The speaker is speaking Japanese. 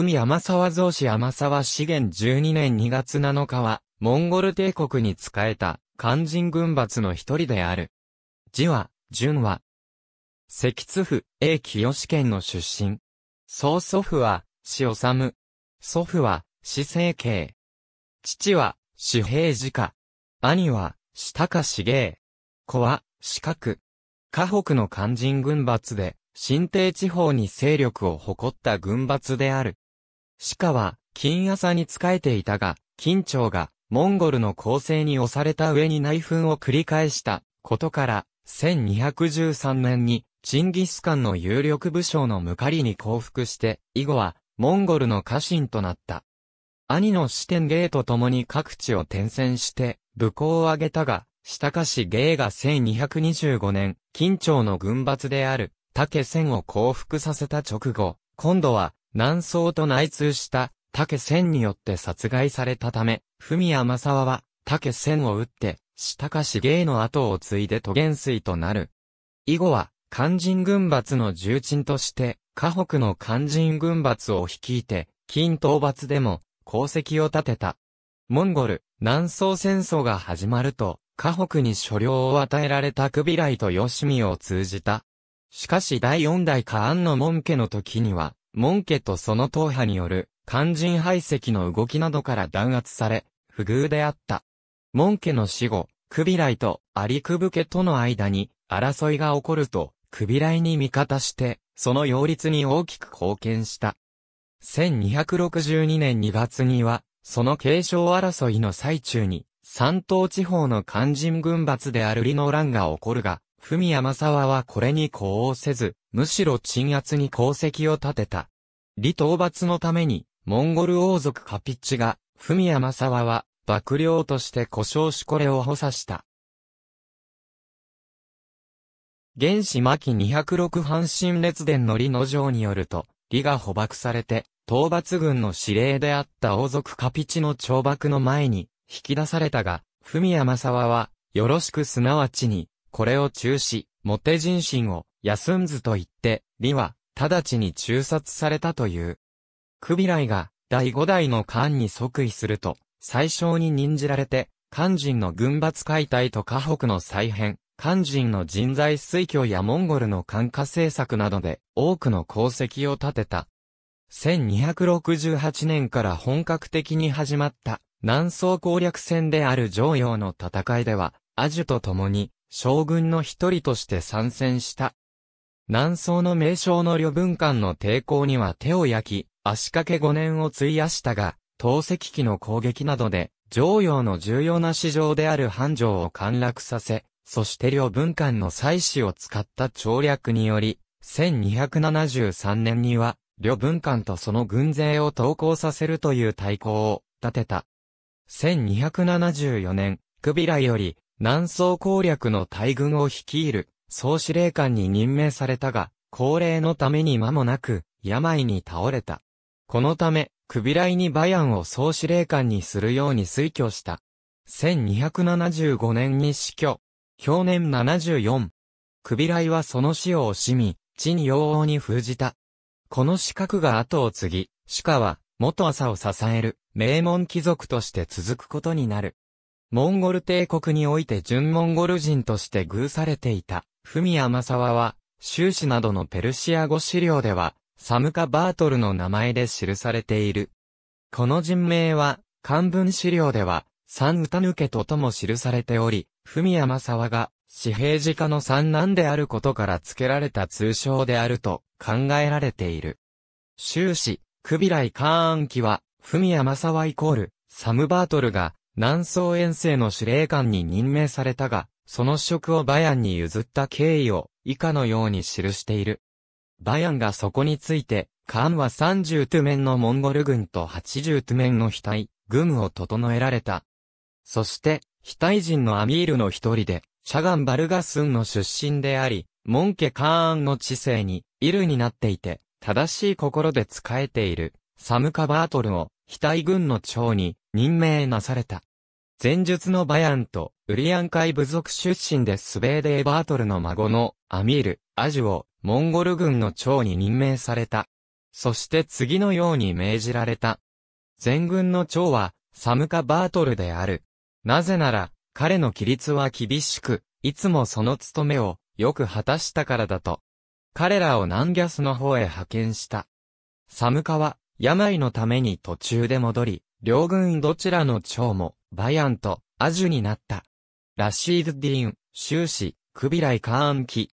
文天沢造氏天沢資源12年2月7日は、モンゴル帝国に仕えた、肝心軍閥の一人である。字は、淳は、関津府、A 清県の出身。曽祖父は、死治。祖父は、死生慶。父は、死平寺家。兄は、死高志芸。子は、四角。河北の肝心軍閥で、新帝地方に勢力を誇った軍閥である。鹿は、金朝に仕えていたが、金朝が、モンゴルの攻勢に押された上に内紛を繰り返したことから、1213年に、チンギスカンの有力武将のムカリに降伏して、以後は、モンゴルの家臣となった。兄の四天芸と共に各地を転戦して、武功を挙げたが、下下ゲ芸が1225年、金朝の軍閥である、竹千を降伏させた直後、今度は、南宋と内通した竹仙によって殺害されたため、文谷正和は竹仙を撃って、下かし芸の後を継いで都元帥となる。以後は、肝心軍閥の重鎮として、河北の肝心軍閥を率いて、金討伐でも、功績を立てた。モンゴル、南宋戦争が始まると、河北に所領を与えられたクビライと吉見を通じた。しかし第四代ア安の門家の時には、門家とその党派による、肝心排斥の動きなどから弾圧され、不遇であった。門家の死後、クビライとアリクブ家との間に争いが起こると、クビライに味方して、その擁立に大きく貢献した。1262年2月には、その継承争いの最中に、三島地方の肝心軍閥であるリノランが起こるが、文山沢はこれに呼応せず、むしろ鎮圧に功績を立てた。李討伐のために、モンゴル王族カピッチが、文山沢は、幕僚として故障しこれを補佐した。原始末期206阪神列伝の李の城によると、李が捕獲されて、討伐軍の指令であった王族カピチの懲罰の前に、引き出されたが、文山沢は、よろしくすなわちに、これを中止、モテ人心を、休んずと言って、李は、直ちに中殺されたという。クビライが、第五代の官に即位すると、最小に任じられて、漢人の軍閥解体と河北の再編、漢人の人材推挙やモンゴルの漢化政策などで、多くの功績を立てた。1268年から本格的に始まった、南宋攻略戦である常陽の戦いでは、アジュと共に、将軍の一人として参戦した。南宋の名称の旅文館の抵抗には手を焼き、足掛け5年を費やしたが、投石機の攻撃などで、常用の重要な市場である繁盛を陥落させ、そして旅文館の祭祀を使った調略により、1273年には、旅文館とその軍勢を投降させるという対抗を立てた。1274年、クビラより、南宋攻略の大軍を率いる、総司令官に任命されたが、高齢のために間もなく、病に倒れた。このため、クビライにバヤンを総司令官にするように推挙した。1275年に死去。去年74。クビライはその死を惜しみ、地に妖王に封じた。この資格が後を継ぎ、鹿は、元朝を支える、名門貴族として続くことになる。モンゴル帝国において純モンゴル人として偶されていた、文山沢は、修士などのペルシア語資料では、サムカ・バートルの名前で記されている。この人名は、漢文資料では、三歌抜けととも記されており、文山沢が、紙幣自家の三男であることから付けられた通称であると考えられている。終始、クビライ・カーン期は、文山沢イコール、サムバートルが、南宋遠征の司令官に任命されたが、その職をバヤンに譲った経緯を以下のように記している。バヤンがそこについて、カーンは30トゥメンのモンゴル軍と80トゥメンの額、軍を整えられた。そして、額人のアミールの一人で、シャガン・バルガスンの出身であり、モンケ・カーンの知性に、イルになっていて、正しい心で仕えている、サムカ・バートルを、額軍の長に任命なされた。前述のバヤンとウリアン海部族出身でスベーデーバートルの孫のアミール、アジュをモンゴル軍の長に任命された。そして次のように命じられた。全軍の長はサムカ・バートルである。なぜなら彼の規律は厳しく、いつもその務めをよく果たしたからだと。彼らをナンギャスの方へ派遣した。サムカは病のために途中で戻り、両軍どちらの長もバヤンとアジュになった。ラシード・ディーン、終始、クビライ・カーンキ、